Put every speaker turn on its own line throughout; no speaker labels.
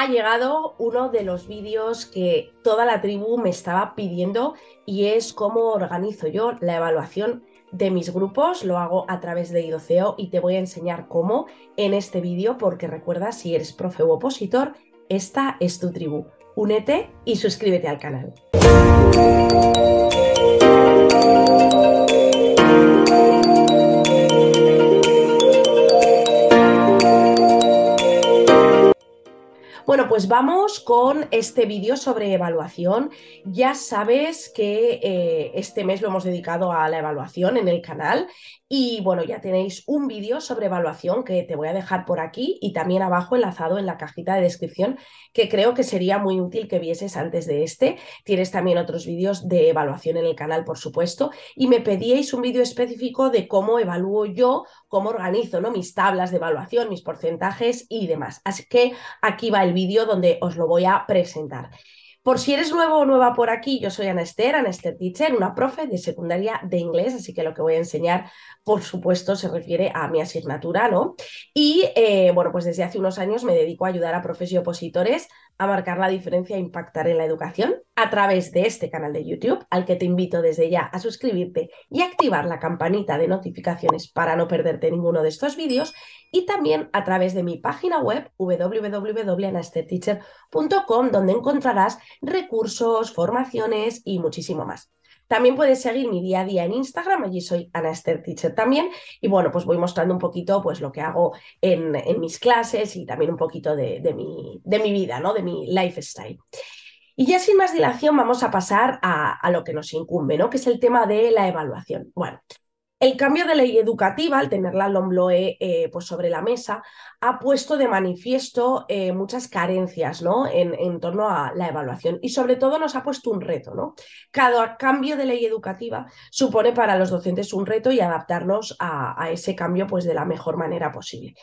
ha llegado uno de los vídeos que toda la tribu me estaba pidiendo y es cómo organizo yo la evaluación de mis grupos. Lo hago a través de IDOCEO y te voy a enseñar cómo en este vídeo porque recuerda si eres profe u opositor, esta es tu tribu. Únete y suscríbete al canal. Bueno, pues vamos con este vídeo sobre evaluación. Ya sabes que eh, este mes lo hemos dedicado a la evaluación en el canal y bueno, ya tenéis un vídeo sobre evaluación que te voy a dejar por aquí y también abajo enlazado en la cajita de descripción que creo que sería muy útil que vieses antes de este. Tienes también otros vídeos de evaluación en el canal, por supuesto, y me pedíais un vídeo específico de cómo evalúo yo cómo organizo mis tablas de evaluación, mis porcentajes y demás. Así que aquí va el vídeo donde os lo voy a presentar. Por si eres nuevo o nueva por aquí, yo soy Anester, Anester Teacher, una profe de secundaria de inglés, así que lo que voy a enseñar, por supuesto, se refiere a mi asignatura, ¿no? Y eh, bueno, pues desde hace unos años me dedico a ayudar a profes y opositores a marcar la diferencia e impactar en la educación a través de este canal de YouTube, al que te invito desde ya a suscribirte y activar la campanita de notificaciones para no perderte ninguno de estos vídeos y también a través de mi página web www.anasterteacher.com donde encontrarás recursos, formaciones y muchísimo más. También puedes seguir mi día a día en Instagram, allí soy Ana Teacher también. Y bueno, pues voy mostrando un poquito pues, lo que hago en, mis clases y también un poquito de, mi, de mi vida, ¿no? De mi lifestyle. Y ya sin más dilación vamos a pasar a, a, lo que nos incumbe, ¿no? Que es el tema de la evaluación. Bueno, el cambio de ley educativa, al tener la Lombloe eh, pues sobre la mesa, ha puesto de manifiesto eh, muchas carencias ¿no? en, torno a la evaluación y sobre todo nos ha puesto un reto. ¿no? Cada cambio de ley educativa supone para los docentes un reto y adaptarnos a, a ese cambio pues, de la mejor manera posible.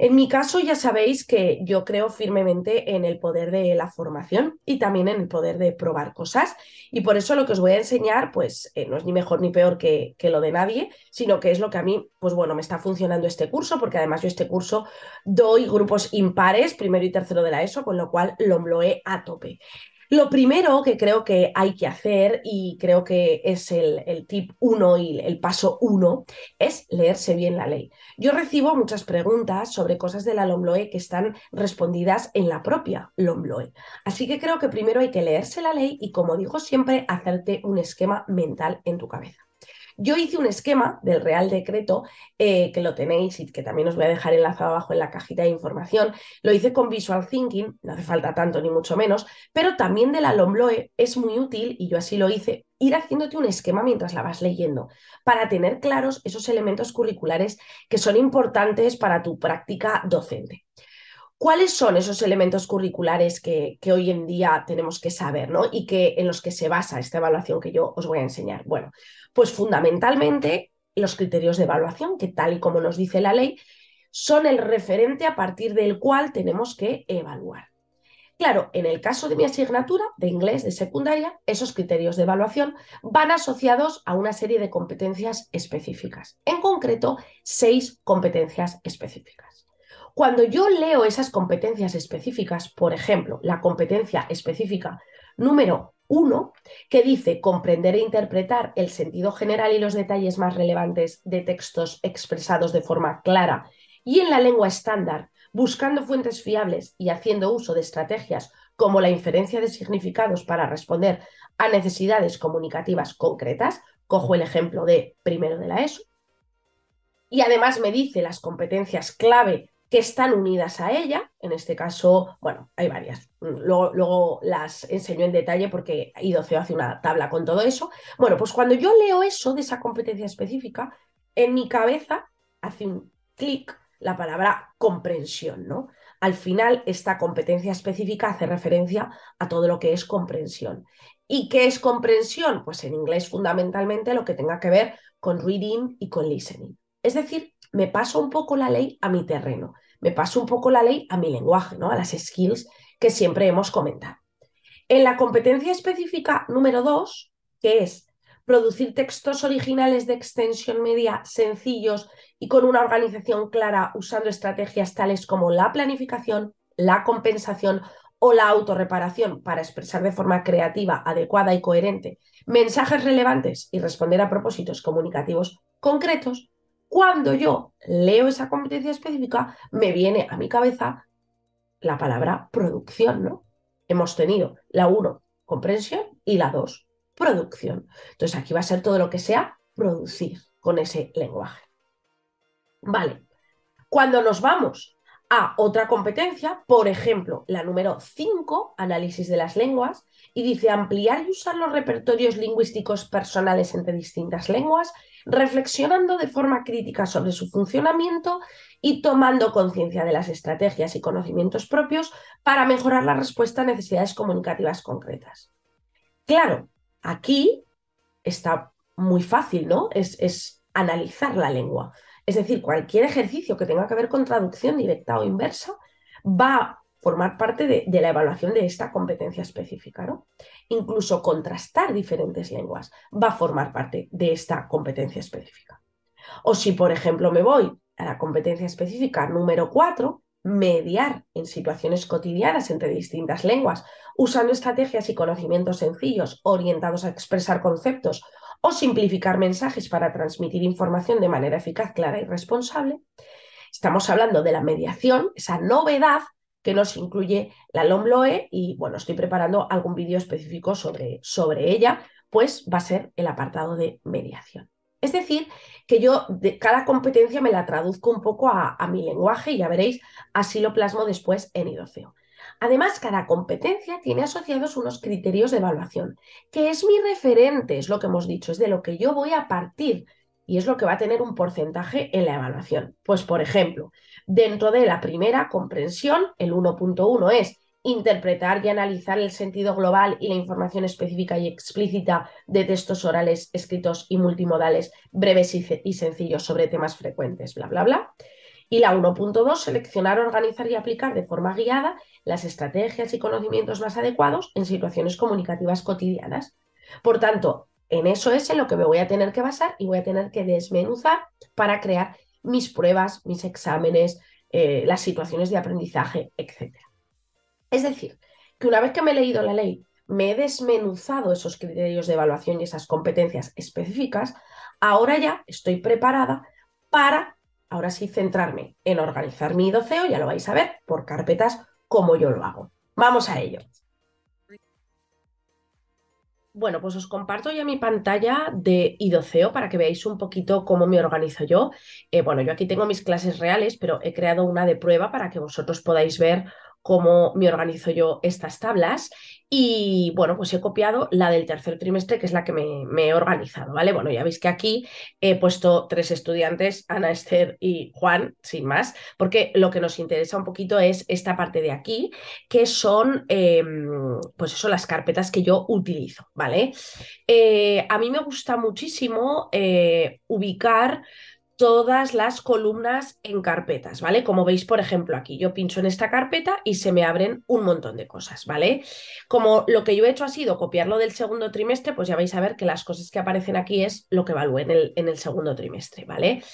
En mi caso, ya sabéis que yo creo firmemente en el poder de la formación y también en el poder de probar cosas. Y por eso lo que os voy a enseñar, pues eh, no es ni mejor ni peor que, lo de nadie, sino que es lo que a mí, pues bueno, me está funcionando este curso, porque además yo este curso doy grupos impares, primero y tercero de la ESO, con lo cual lo, lo a tope. Lo primero que creo que hay que hacer, y creo que es el, tip 1 y el paso 1, es leerse bien la ley. Yo recibo muchas preguntas sobre cosas de la LOMLOE que están respondidas en la propia LOMLOE. Así que creo que primero hay que leerse la ley y, como digo siempre, hacerte un esquema mental en tu cabeza. Yo hice un esquema del Real Decreto, eh, que lo tenéis y que también os voy a dejar enlazado abajo en la cajita de información. Lo hice con Visual Thinking, no hace falta tanto ni mucho menos, pero también de la Lombloe es muy útil, y yo así lo hice, ir haciéndote un esquema mientras la vas leyendo, para tener claros esos elementos curriculares que son importantes para tu práctica docente. ¿Cuáles son esos elementos curriculares que, hoy en día tenemos que saber ¿no? y que, en los que se basa esta evaluación que yo os voy a enseñar? Bueno, pues fundamentalmente los criterios de evaluación, que tal y como nos dice la ley, son el referente a partir del cual tenemos que evaluar. Claro, en el caso de mi asignatura de inglés de secundaria, esos criterios de evaluación van asociados a una serie de competencias específicas, en concreto seis competencias específicas. Cuando yo leo esas competencias específicas, por ejemplo, la competencia específica número uno, que dice comprender e interpretar el sentido general y los detalles más relevantes de textos expresados de forma clara y en la lengua estándar, buscando fuentes fiables y haciendo uso de estrategias como la inferencia de significados para responder a necesidades comunicativas concretas, cojo el ejemplo de primero de la ESO, y además me dice las competencias clave que están unidas a ella. En este caso, bueno, hay varias. Luego, las enseño en detalle porque Idoceo hace una tabla con todo eso. Bueno, pues cuando yo leo eso de esa competencia específica, en mi cabeza hace un clic la palabra comprensión, ¿no? Al final, esta competencia específica hace referencia a todo lo que es comprensión. ¿Y qué es comprensión? Pues en inglés fundamentalmente lo que tenga que ver con reading y con listening. Es decir, me paso un poco la ley a mi terreno me paso un poco la ley a mi lenguaje, ¿no? a las skills que siempre hemos comentado. En la competencia específica número 2, que es producir textos originales de extensión media sencillos y con una organización clara usando estrategias tales como la planificación, la compensación o la autorreparación para expresar de forma creativa, adecuada y coherente mensajes relevantes y responder a propósitos comunicativos concretos, cuando yo leo esa competencia específica, me viene a mi cabeza la palabra producción, ¿no? Hemos tenido la 1, comprensión, y la 2, producción. Entonces aquí va a ser todo lo que sea producir con ese lenguaje. Vale, cuando nos vamos a otra competencia, por ejemplo, la número 5, análisis de las lenguas, y dice ampliar y usar los repertorios lingüísticos personales entre distintas lenguas, reflexionando de forma crítica sobre su funcionamiento y tomando conciencia de las estrategias y conocimientos propios para mejorar la respuesta a necesidades comunicativas concretas. Claro, aquí está muy fácil, ¿no? Es, es analizar la lengua. Es decir, cualquier ejercicio que tenga que ver con traducción directa o inversa va a formar parte de, la evaluación de esta competencia específica. ¿no? Incluso contrastar diferentes lenguas va a formar parte de esta competencia específica. O si, por ejemplo, me voy a la competencia específica número 4, mediar en situaciones cotidianas entre distintas lenguas, usando estrategias y conocimientos sencillos orientados a expresar conceptos o simplificar mensajes para transmitir información de manera eficaz, clara y responsable. Estamos hablando de la mediación, esa novedad que nos incluye la LOMLOE y bueno, estoy preparando algún vídeo específico sobre, sobre ella, pues va a ser el apartado de mediación. Es decir, que yo cada competencia me la traduzco un poco a, a mi lenguaje y ya veréis, así lo plasmo después en IDOCEO. Además, cada competencia tiene asociados unos criterios de evaluación, que es mi referente, es lo que hemos dicho, es de lo que yo voy a partir y es lo que va a tener un porcentaje en la evaluación. Pues, por ejemplo, dentro de la primera comprensión, el 1.1 es interpretar y analizar el sentido global y la información específica y explícita de textos orales, escritos y multimodales breves y, sencillos sobre temas frecuentes, bla, bla, bla. Y la 1.2, seleccionar, organizar y aplicar de forma guiada las estrategias y conocimientos más adecuados en situaciones comunicativas cotidianas. Por tanto, en eso es en lo que me voy a tener que basar y voy a tener que desmenuzar para crear mis pruebas, mis exámenes, eh, las situaciones de aprendizaje, etc. Es decir, que una vez que me he leído la ley, me he desmenuzado esos criterios de evaluación y esas competencias específicas, ahora ya estoy preparada para ahora sí centrarme en organizar mi IDOCEO, ya lo vais a ver, por carpetas, como yo lo hago. Vamos a ello. Bueno, pues os comparto ya mi pantalla de idoceo para que veáis un poquito cómo me organizo yo. Eh, bueno, yo aquí tengo mis clases reales, pero he creado una de prueba para que vosotros podáis ver cómo me organizo yo estas tablas. Y bueno, pues he copiado la del tercer trimestre, que es la que me, he organizado, ¿vale? Bueno, ya veis que aquí he puesto tres estudiantes, Ana, Esther y Juan, sin más, porque lo que nos interesa un poquito es esta parte de aquí, que son, em, pues eso, las carpetas que yo utilizo, ¿vale? Eh, a mí me gusta muchísimo eh, ubicar todas las columnas en carpetas, ¿vale? Como veis, por ejemplo, aquí yo pincho en esta carpeta y se me abren un montón de cosas, ¿vale? Como lo que yo he hecho ha sido copiarlo del segundo trimestre, pues ya vais a ver que las cosas que aparecen aquí es lo que evalúe en el, en el segundo trimestre, ¿vale?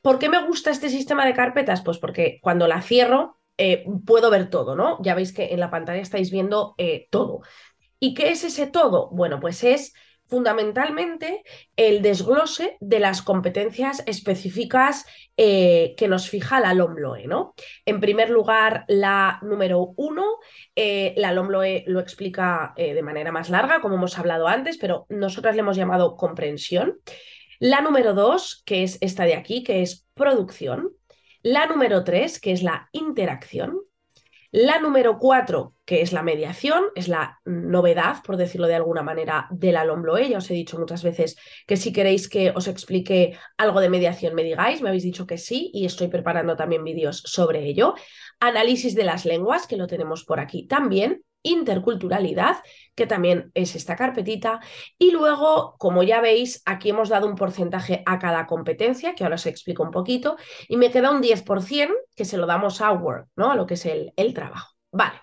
¿Por qué me gusta este sistema de carpetas? Pues porque cuando la cierro eh, puedo ver todo, ¿no? Ya veis que en la pantalla estáis viendo eh, todo. ¿Y qué es ese todo? Bueno, pues es fundamentalmente el desglose de las competencias específicas eh, que nos fija la LOMLOE. ¿no? En primer lugar, la número uno, eh, la LOMLOE lo explica eh, de manera más larga, como hemos hablado antes, pero nosotras le hemos llamado comprensión. La número dos, que es esta de aquí, que es producción. La número tres, que es la interacción. La número cuatro, que es la mediación, es la novedad, por decirlo de alguna manera, de la LOMBLOE. Ya os he dicho muchas veces que si queréis que os explique algo de mediación, me digáis, me habéis dicho que sí y estoy preparando también vídeos sobre ello. Análisis de las lenguas, que lo tenemos por aquí también interculturalidad, que también es esta carpetita. Y luego, como ya veis, aquí hemos dado un porcentaje a cada competencia, que ahora os explico un poquito, y me queda un 10% que se lo damos a Work, ¿no? A lo que es el, el trabajo. Vale.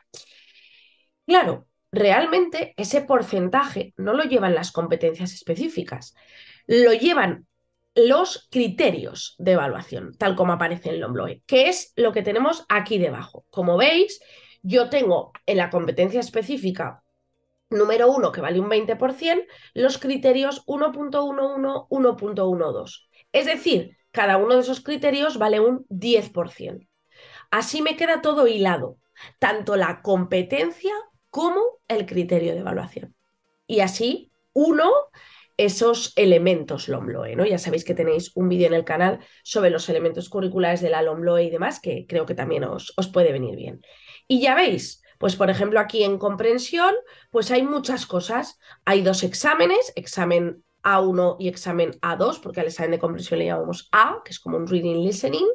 Claro, realmente ese porcentaje no lo llevan las competencias específicas, lo llevan los criterios de evaluación, tal como aparece en Lombloe, que es lo que tenemos aquí debajo. Como veis, yo tengo en la competencia específica número 1, que vale un 20%, los criterios 1.11, 1.12. Es decir, cada uno de esos criterios vale un 10%. Así me queda todo hilado, tanto la competencia como el criterio de evaluación. Y así, uno esos elementos LOMLOE, Ya sabéis que tenéis un vídeo en el canal sobre los elementos curriculares de la LOMLOE y demás, que creo que también os, os puede venir bien. Y ya veis, pues por ejemplo aquí en comprensión, pues hay muchas cosas. Hay dos exámenes, examen a1 y examen A2, porque al examen de comprensión le llamamos A, que es como un reading listening.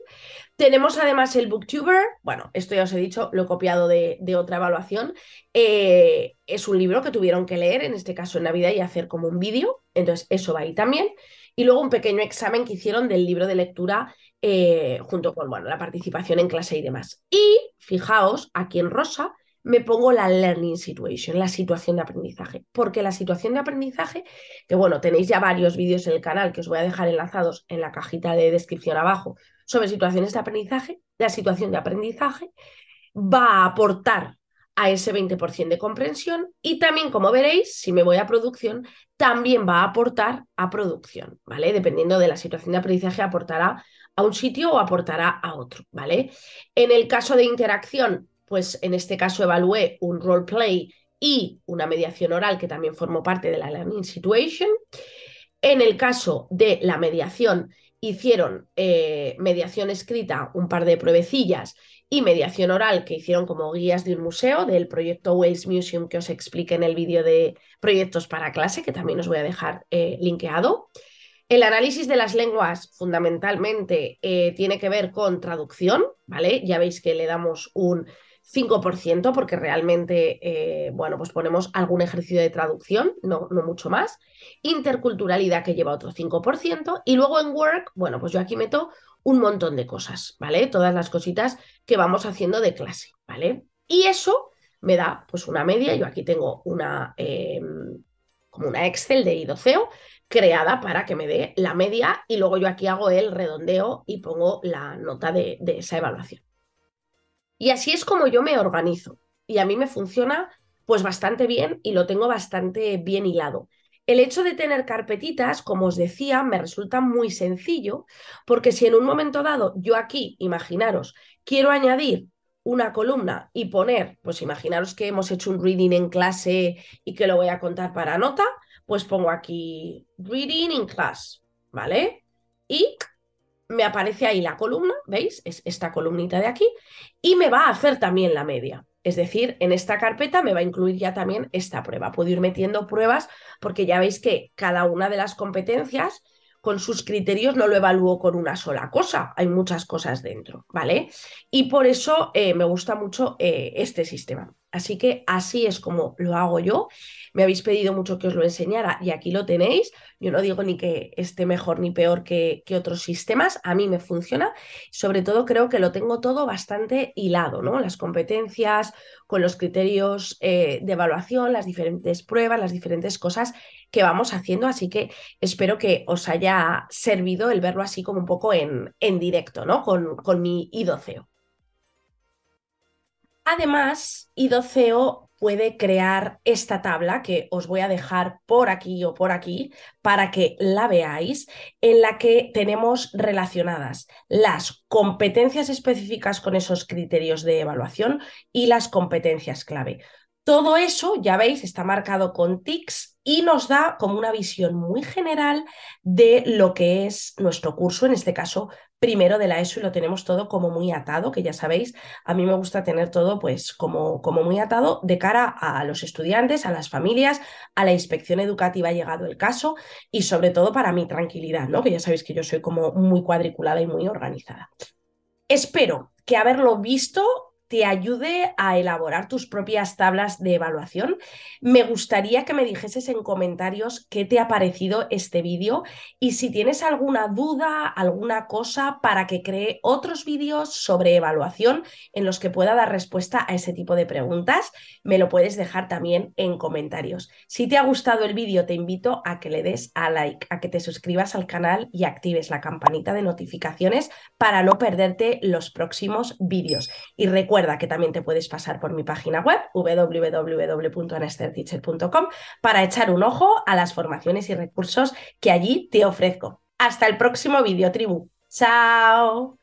Tenemos además el booktuber, bueno, esto ya os he dicho, lo he copiado de, otra evaluación. Eh, es un libro que tuvieron que leer, en este caso en Navidad, y hacer como un vídeo, entonces eso va ahí también y luego un pequeño examen que hicieron del libro de lectura eh, junto con bueno, la participación en clase y demás. Y fijaos, aquí en rosa me pongo la learning situation, la situación de aprendizaje, porque la situación de aprendizaje, que bueno, tenéis ya varios vídeos en el canal que os voy a dejar enlazados en la cajita de descripción abajo sobre situaciones de aprendizaje, la situación de aprendizaje va a aportar a ese 20% de comprensión y también, como veréis, si me voy a producción, también va a aportar a producción, ¿vale? Dependiendo de la situación de aprendizaje, aportará a un sitio o aportará a otro, ¿vale? En el caso de interacción, pues en este caso evalué un role play y una mediación oral que también formó parte de la learning situation. En el caso de la mediación, hicieron eh, mediación escrita, un par de pruebecillas y mediación oral que hicieron como guías de un museo del proyecto Wales Museum que os expliqué en el vídeo de proyectos para clase, que también os voy a dejar eh, linkeado. El análisis de las lenguas fundamentalmente eh, tiene que ver con traducción, ¿vale? Ya veis que le damos un 5%, porque realmente, eh, bueno, pues ponemos algún ejercicio de traducción, no, no mucho más. Interculturalidad que lleva otro 5%. Y luego en Work, bueno, pues yo aquí meto un montón de cosas, ¿vale? Todas las cositas que vamos haciendo de clase, ¿vale? Y eso me da pues una media. Yo aquí tengo una, em, como una Excel de IDOCEO creada para que me dé la media y luego yo aquí hago el redondeo y pongo la nota de esa evaluación. Y así es como yo me organizo. Y a mí me funciona pues bastante bien y lo tengo bastante bien hilado. El hecho de tener carpetitas, como os decía, me resulta muy sencillo, porque si en un momento dado yo aquí, imaginaros, quiero añadir una columna y poner, pues imaginaros que hemos hecho un reading en clase y que lo voy a contar para nota, pues pongo aquí reading in class, ¿vale? Y me aparece ahí la columna, ¿veis? Es esta columnita de aquí, y me va a hacer también la media. Es decir, en esta carpeta me va a incluir ya también esta prueba. Puedo ir metiendo pruebas porque ya veis que cada una de las competencias con sus criterios no lo evalúo con una sola cosa, hay muchas cosas dentro, ¿vale? Y por eso eh, me gusta mucho eh, este sistema. Así que así es como lo hago yo. Me habéis pedido mucho que os lo enseñara y aquí lo tenéis. Yo no digo ni que esté mejor ni peor que, otros sistemas, a mí me funciona. Sobre todo creo que lo tengo todo bastante hilado, ¿no? Las competencias, con los criterios eh, de evaluación, las diferentes pruebas, las diferentes cosas que vamos haciendo. Así que espero que os haya servido el verlo así como un poco en, en directo, ¿no? Con, con mi idoceo. Además, IDOCEO puede crear esta tabla que os voy a dejar por aquí o por aquí para que la veáis, en la que tenemos relacionadas las competencias específicas con esos criterios de evaluación y las competencias clave. Todo eso, ya veis, está marcado con tics y nos da como una visión muy general de lo que es nuestro curso, en este caso primero de la ESO y lo tenemos todo como muy atado, que ya sabéis, a mí me gusta tener todo pues como, como muy atado de cara a los estudiantes, a las familias, a la inspección educativa ha llegado el caso y sobre todo para mi tranquilidad, ¿no? Que ya sabéis que yo soy como muy cuadriculada y muy organizada. Espero que haberlo visto te ayude a elaborar tus propias tablas de evaluación. Me gustaría que me dijeses en comentarios qué te ha parecido este vídeo y si tienes alguna duda, alguna cosa para que cree otros vídeos sobre evaluación en los que pueda dar respuesta a ese tipo de preguntas, me lo puedes dejar también en comentarios. Si te ha gustado el vídeo, te invito a que le des a like, a que te suscribas al canal y actives la campanita de notificaciones para no perderte los próximos vídeos. Y recuerda, que también te puedes pasar por mi página web www.anesterteacher.com para echar un ojo a las formaciones y recursos que allí te ofrezco. Hasta el próximo vídeo, tribu. ¡Chao!